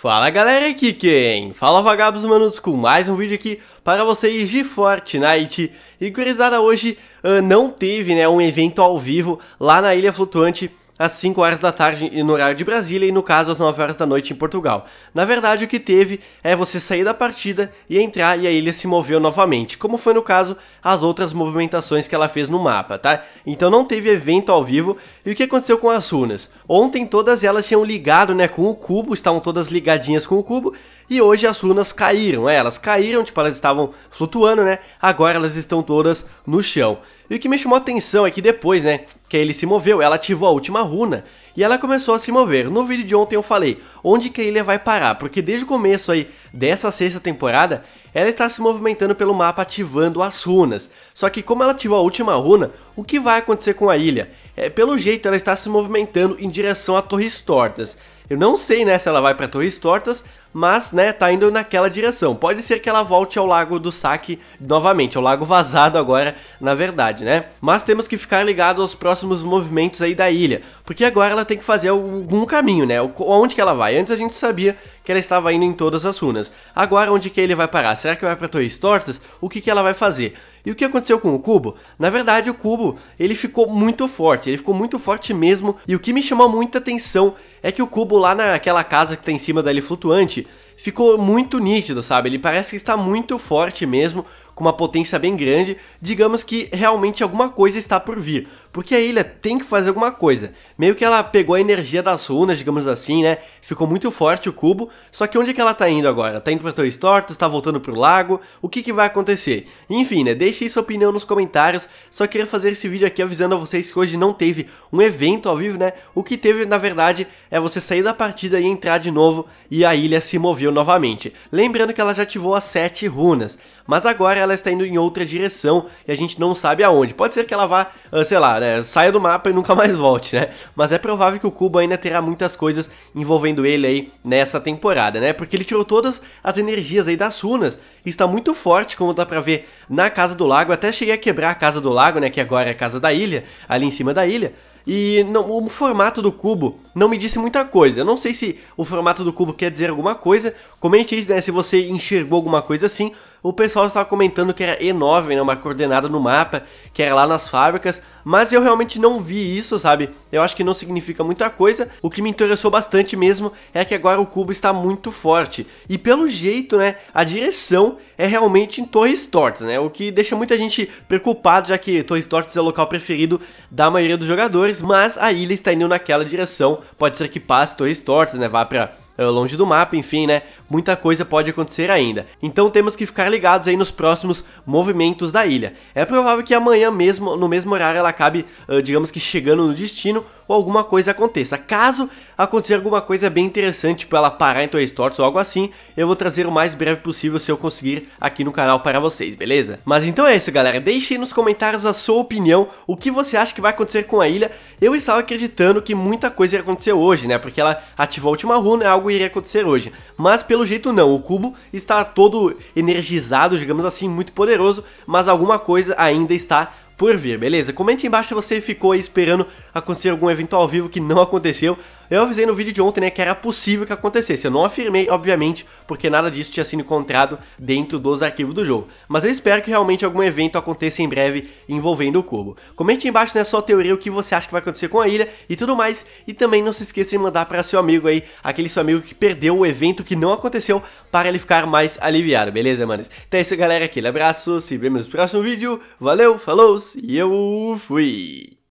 Fala galera, aqui quem? Fala vagabos manos com mais um vídeo aqui para vocês de Fortnite E curiosidade hoje uh, não teve né, um evento ao vivo lá na Ilha Flutuante às 5 horas da tarde no horário de Brasília e no caso às 9 horas da noite em Portugal. Na verdade, o que teve é você sair da partida e entrar e a ilha se moveu novamente, como foi no caso as outras movimentações que ela fez no mapa, tá? Então não teve evento ao vivo. E o que aconteceu com as runas? Ontem todas elas tinham ligado, né, com o cubo, estavam todas ligadinhas com o cubo e hoje as runas caíram, é, elas caíram, tipo, elas estavam flutuando, né? Agora elas estão todas no chão. E o que me chamou a atenção é que depois, né, que ele se moveu, ela ativou a última runa e ela começou a se mover. No vídeo de ontem eu falei onde que a ilha vai parar, porque desde o começo aí dessa sexta temporada, ela está se movimentando pelo mapa ativando as runas. Só que como ela ativou a última runa, o que vai acontecer com a ilha? É, pelo jeito ela está se movimentando em direção a Torres Tortas. Eu não sei né, se ela vai para Torres Tortas, mas, né, tá indo naquela direção. Pode ser que ela volte ao Lago do Saque novamente, ao Lago Vazado agora, na verdade, né? Mas temos que ficar ligado aos próximos movimentos aí da ilha, porque agora ela tem que fazer algum caminho, né? Onde que ela vai? Antes a gente sabia que ela estava indo em todas as runas. Agora onde que ele vai parar? Será que vai para Torres Tortas? O que que ela vai fazer? E o que aconteceu com o cubo? Na verdade, o cubo, ele ficou muito forte, ele ficou muito forte mesmo, e o que me chamou muita atenção é que o cubo lá naquela casa que tá em cima da ilha flutuante, ficou muito nítido, sabe? Ele parece que está muito forte mesmo, com uma potência bem grande. Digamos que realmente alguma coisa está por vir porque a ilha tem que fazer alguma coisa. Meio que ela pegou a energia das runas, digamos assim, né? Ficou muito forte o cubo. Só que onde é que ela tá indo agora? Tá indo pra Torres Tortas, tá voltando pro lago? O que que vai acontecer? Enfim, né? Deixe sua opinião nos comentários. Só queria fazer esse vídeo aqui avisando a vocês que hoje não teve um evento ao vivo, né? O que teve, na verdade, é você sair da partida e entrar de novo e a ilha se moveu novamente. Lembrando que ela já ativou as sete runas mas agora ela está indo em outra direção e a gente não sabe aonde. Pode ser que ela vá, ah, sei lá, né, saia do mapa e nunca mais volte, né? Mas é provável que o Cubo ainda terá muitas coisas envolvendo ele aí nessa temporada, né? Porque ele tirou todas as energias aí das runas está muito forte, como dá pra ver na Casa do Lago. Até cheguei a quebrar a Casa do Lago, né, que agora é a Casa da Ilha, ali em cima da ilha. E não, o formato do cubo não me disse muita coisa. Eu não sei se o formato do cubo quer dizer alguma coisa. Comente aí né, se você enxergou alguma coisa assim o pessoal estava comentando que era E9, né, uma coordenada no mapa, que era lá nas fábricas, mas eu realmente não vi isso, sabe? Eu acho que não significa muita coisa. O que me interessou bastante mesmo é que agora o cubo está muito forte. E pelo jeito, né, a direção é realmente em Torres Tortes, né? O que deixa muita gente preocupada, já que Torres Tortes é o local preferido da maioria dos jogadores, mas a ilha está indo naquela direção. Pode ser que passe Torres Tortes, né, vá para eh, longe do mapa, enfim, né? Muita coisa pode acontecer ainda. Então temos que ficar ligados aí nos próximos movimentos da ilha. É provável que amanhã mesmo, no mesmo horário, ela acabe, eh, digamos que chegando no destino, ou alguma coisa aconteça. Caso acontecer alguma coisa bem interessante, tipo ela parar em Toy Stories ou algo assim, eu vou trazer o mais breve possível se eu conseguir aqui no canal para vocês, beleza? Mas então é isso, galera. Deixe nos comentários a sua opinião, o que você acha que vai acontecer com a ilha. Eu estava acreditando que muita coisa ia acontecer hoje, né? Porque ela ativou a última runa, né? algo iria acontecer hoje. Mas pelo jeito não, o cubo está todo energizado, digamos assim, muito poderoso, mas alguma coisa ainda está por vir, beleza? Comente embaixo se você ficou aí esperando acontecer algum evento ao vivo que não aconteceu, eu avisei no vídeo de ontem, né, que era possível que acontecesse. Eu não afirmei, obviamente, porque nada disso tinha sido encontrado dentro dos arquivos do jogo. Mas eu espero que realmente algum evento aconteça em breve envolvendo o cubo. Comente aí embaixo, né, sua teoria, o que você acha que vai acontecer com a ilha e tudo mais. E também não se esqueça de mandar para seu amigo aí, aquele seu amigo que perdeu o evento que não aconteceu, para ele ficar mais aliviado, beleza, manos? Então é isso, galera. Aquele abraço, se vemos no próximo vídeo. Valeu, falou e eu fui!